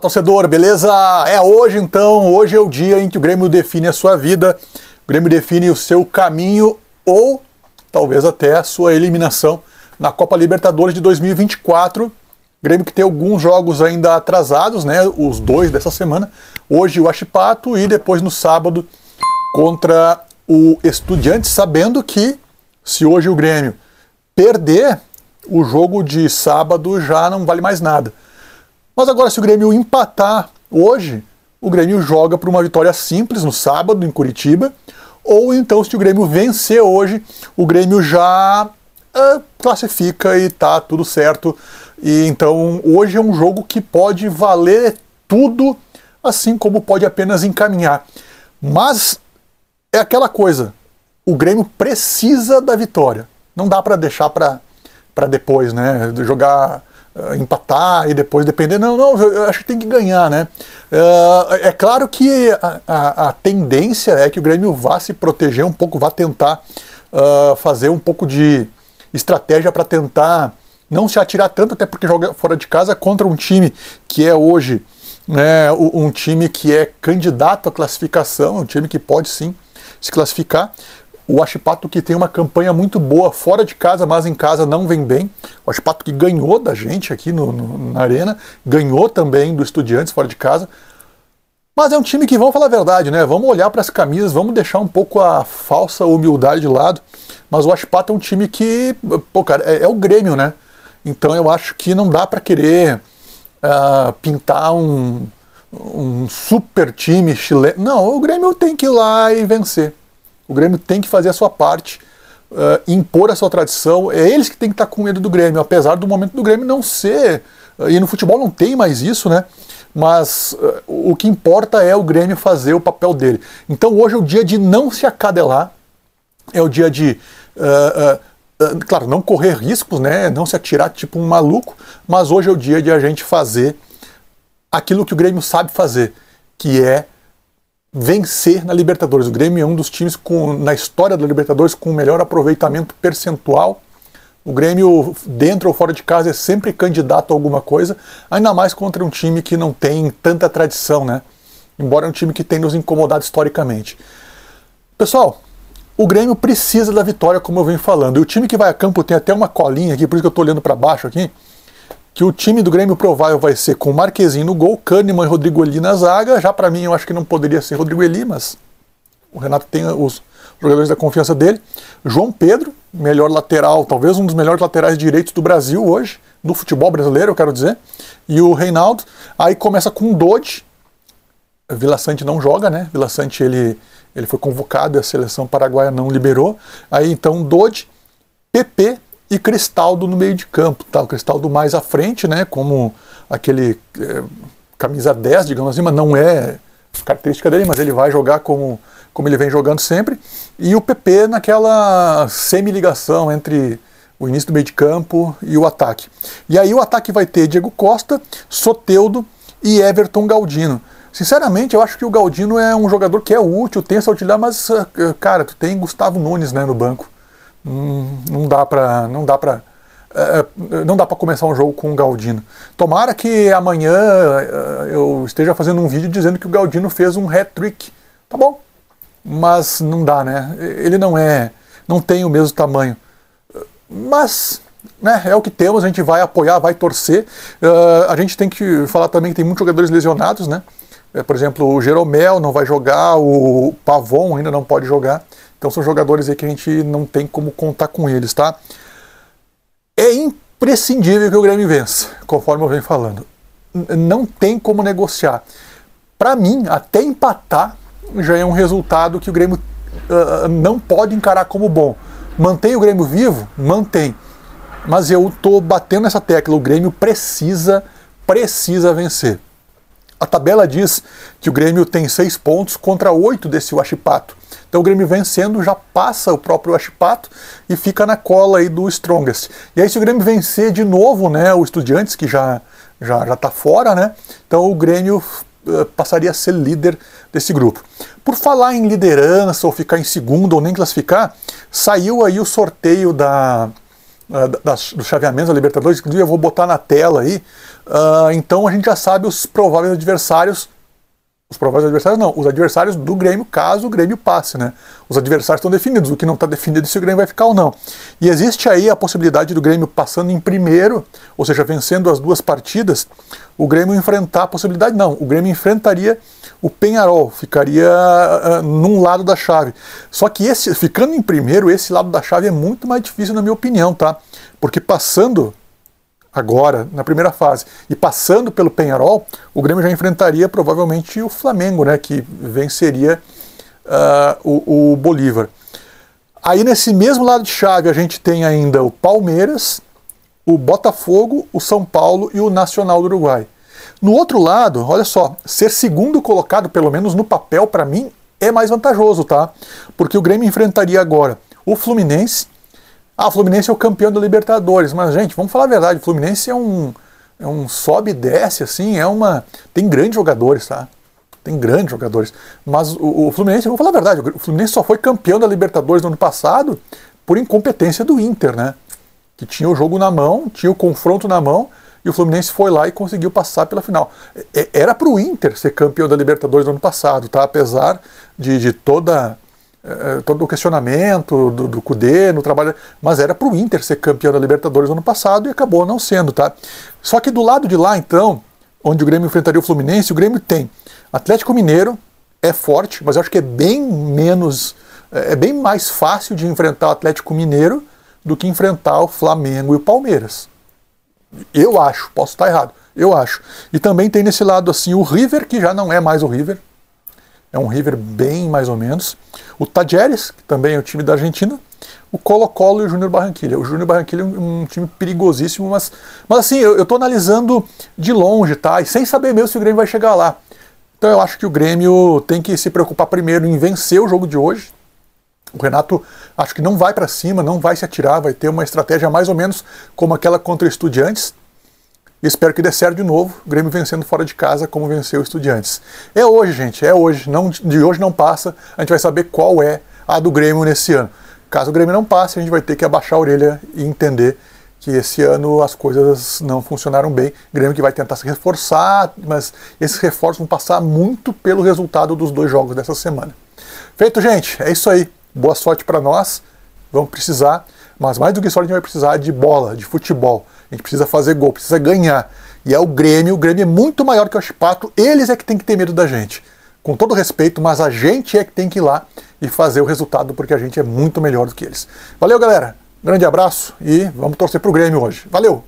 Torcedor, beleza? É hoje então, hoje é o dia em que o Grêmio define a sua vida, o Grêmio define o seu caminho ou talvez até a sua eliminação na Copa Libertadores de 2024. Grêmio que tem alguns jogos ainda atrasados, né? Os dois dessa semana. Hoje o Achipato e depois no sábado contra o Estudiantes, sabendo que se hoje o Grêmio perder, o jogo de sábado já não vale mais nada. Mas agora, se o Grêmio empatar hoje, o Grêmio joga para uma vitória simples no sábado em Curitiba. Ou então, se o Grêmio vencer hoje, o Grêmio já uh, classifica e tá tudo certo. E então hoje é um jogo que pode valer tudo, assim como pode apenas encaminhar. Mas é aquela coisa, o Grêmio precisa da vitória. Não dá para deixar para depois, né? Jogar uh, empatar e depois depender. Não, não, eu acho que tem que ganhar, né? Uh, é claro que a, a, a, tendência é que o Grêmio vá se proteger um pouco, vá tentar uh, fazer um pouco de estratégia para tentar não se atirar tanto, até porque joga fora de casa contra um time que é hoje né, um time que é candidato à classificação, um time que pode sim se classificar o Achipato que tem uma campanha muito boa fora de casa, mas em casa não vem bem. O Achipato que ganhou da gente aqui no, no, na Arena, ganhou também do Estudiantes fora de casa. Mas é um time que, vamos falar a verdade, né? Vamos olhar para as camisas, vamos deixar um pouco a falsa humildade de lado. Mas o Achipato é um time que, pô, cara, é, é o Grêmio, né? Então eu acho que não dá para querer uh, pintar um, um super time chileno. Não, o Grêmio tem que ir lá e vencer. O Grêmio tem que fazer a sua parte, uh, impor a sua tradição. É eles que têm que estar tá com medo do Grêmio, apesar do momento do Grêmio não ser. Uh, e no futebol não tem mais isso, né? Mas uh, o que importa é o Grêmio fazer o papel dele. Então hoje é o dia de não se acadelar, é o dia de claro, não correr riscos, né? Não se atirar tipo um maluco, mas hoje é o dia de a gente fazer aquilo que o Grêmio sabe fazer, que é vencer na Libertadores. O Grêmio é um dos times com, na história da Libertadores com o melhor aproveitamento percentual. O Grêmio, dentro ou fora de casa, é sempre candidato a alguma coisa, ainda mais contra um time que não tem tanta tradição, né? Embora é um time que tem nos incomodado historicamente. Pessoal, o Grêmio precisa da vitória, como eu venho falando. E o time que vai a campo tem até uma colinha aqui, por isso que eu estou olhando para baixo aqui que o time do Grêmio provável vai ser com Marquezinho no gol, Kahneman e Rodrigo Eli na zaga. Já para mim, eu acho que não poderia ser Rodrigo Eli, mas o Renato tem os jogadores da confiança dele. João Pedro, melhor lateral, talvez um dos melhores laterais direitos do Brasil hoje, do futebol brasileiro, eu quero dizer. E o Reinaldo. Aí começa com o Dodge. Vila Sante não joga, né? Vila Sante ele, ele foi convocado e a seleção paraguaia não liberou. Aí então Dodge, PP, e Cristaldo no meio de campo, tá? O Cristaldo mais à frente, né? Como aquele é, camisa 10, digamos assim, mas não é característica dele, mas ele vai jogar como, como ele vem jogando sempre. E o PP naquela semi-ligação entre o início do meio de campo e o ataque. E aí o ataque vai ter Diego Costa, Soteudo e Everton Galdino. Sinceramente, eu acho que o Galdino é um jogador que é útil, tem essa utilidade, mas, ah, cara, tu tem Gustavo Nunes né, no banco. Hum, não dá para não dá para é, é, não dá para começar um jogo com o Galdino. Tomara que amanhã é, eu esteja fazendo um vídeo dizendo que o Galdino fez um hat-trick. Tá bom. Mas não dá, né? Ele não é, não tem o mesmo tamanho. Mas né, é o que temos, a gente vai apoiar, vai torcer. Uh, a gente tem que falar também que tem muitos jogadores lesionados, né? Por exemplo, o Jeromel não vai jogar, o Pavon ainda não pode jogar. Então são jogadores aí que a gente não tem como contar com eles, tá? É imprescindível que o Grêmio vença, conforme eu venho falando. Não tem como negociar. Para mim, até empatar já é um resultado que o Grêmio uh, não pode encarar como bom. Mantém o Grêmio vivo? Mantém. Mas eu tô batendo nessa tecla. O Grêmio precisa, precisa vencer. A tabela diz que o Grêmio tem seis pontos contra oito desse Huachipato. Então o Grêmio vencendo já passa o próprio Achipato e fica na cola aí do Strongest. E aí se o Grêmio vencer de novo, né, o Estudiantes que já já já tá fora, né? Então o Grêmio eh, passaria a ser líder desse grupo. Por falar em liderança ou ficar em segundo ou nem classificar, saiu aí o sorteio da eh, das, dos da Libertadores, inclusive eu vou botar na tela aí. Uh, então a gente já sabe os prováveis adversários os prováveis adversários não, os adversários do Grêmio, caso o Grêmio passe, né? Os adversários estão definidos, o que não está definido é se o Grêmio vai ficar ou não. E existe aí a possibilidade do Grêmio passando em primeiro, ou seja, vencendo as duas partidas, o Grêmio enfrentar a possibilidade, não, o Grêmio enfrentaria o Penharol, ficaria uh, num lado da chave. Só que esse, ficando em primeiro, esse lado da chave é muito mais difícil, na minha opinião, tá? Porque passando agora, na primeira fase, e passando pelo Penharol, o Grêmio já enfrentaria provavelmente o Flamengo, né, que venceria uh, o, o Bolívar. Aí nesse mesmo lado de chave a gente tem ainda o Palmeiras, o Botafogo, o São Paulo e o Nacional do Uruguai. No outro lado, olha só, ser segundo colocado, pelo menos no papel para mim, é mais vantajoso, tá? Porque o Grêmio enfrentaria agora o Fluminense, ah, o Fluminense é o campeão da Libertadores. Mas, gente, vamos falar a verdade, o Fluminense é um, é um sobe e desce, assim, é uma. Tem grandes jogadores, tá? Tem grandes jogadores. Mas o, o Fluminense, vamos falar a verdade, o Fluminense só foi campeão da Libertadores no ano passado por incompetência do Inter, né? Que tinha o jogo na mão, tinha o confronto na mão, e o Fluminense foi lá e conseguiu passar pela final. É, é, era para o Inter ser campeão da Libertadores no ano passado, tá? Apesar de, de toda eh, eh, todo o questionamento do, do Cudê no trabalho, mas era para o Inter ser campeão da Libertadores no ano passado e acabou não sendo, tá? Só que do lado de lá, então, onde o Grêmio enfrentaria o Fluminense, o Grêmio tem Atlético Mineiro, é forte, mas eu acho que é bem menos, eh, é bem mais fácil de enfrentar o Atlético Mineiro do que enfrentar o Flamengo e o Palmeiras. Eu acho, posso estar errado, eu acho. E também tem nesse lado assim o River, que já não é mais o River, é um River bem mais ou menos. O Tajeres, que também é o time da Argentina. O Colo-Colo e o Júnior Barranquilla. O Júnior Barranquilla é um, um time perigosíssimo, mas, mas assim, eu, estou analisando de longe, tá? E sem saber mesmo se o Grêmio vai chegar lá. Então eu acho que o Grêmio tem que se preocupar primeiro em vencer o jogo de hoje. O Renato acho que não vai para cima, não vai se atirar, vai ter uma estratégia mais ou menos como aquela contra Estudiantes, e espero que dê certo de novo, o Grêmio vencendo fora de casa como venceu o Estudiantes. É hoje, gente, é hoje. Não, de hoje não passa, a gente vai saber qual é a do Grêmio nesse ano. Caso o Grêmio não passe, a gente vai ter que abaixar a orelha e entender que esse ano as coisas não funcionaram bem. O Grêmio que vai tentar se reforçar, mas esses reforços vão passar muito pelo resultado dos dois jogos dessa semana. Feito, gente, é isso aí. Boa sorte para nós. Vamos precisar, mas mais do que sorte a gente vai precisar de bola, de futebol. A gente precisa fazer gol, precisa ganhar. E é o Grêmio, o Grêmio é muito maior que o Chipato, eles é que tem que ter medo da gente. Com todo respeito, mas a gente é que tem que ir lá e fazer o resultado, porque a gente é muito melhor do que eles. Valeu, galera. Grande abraço e vamos torcer pro Grêmio hoje. Valeu!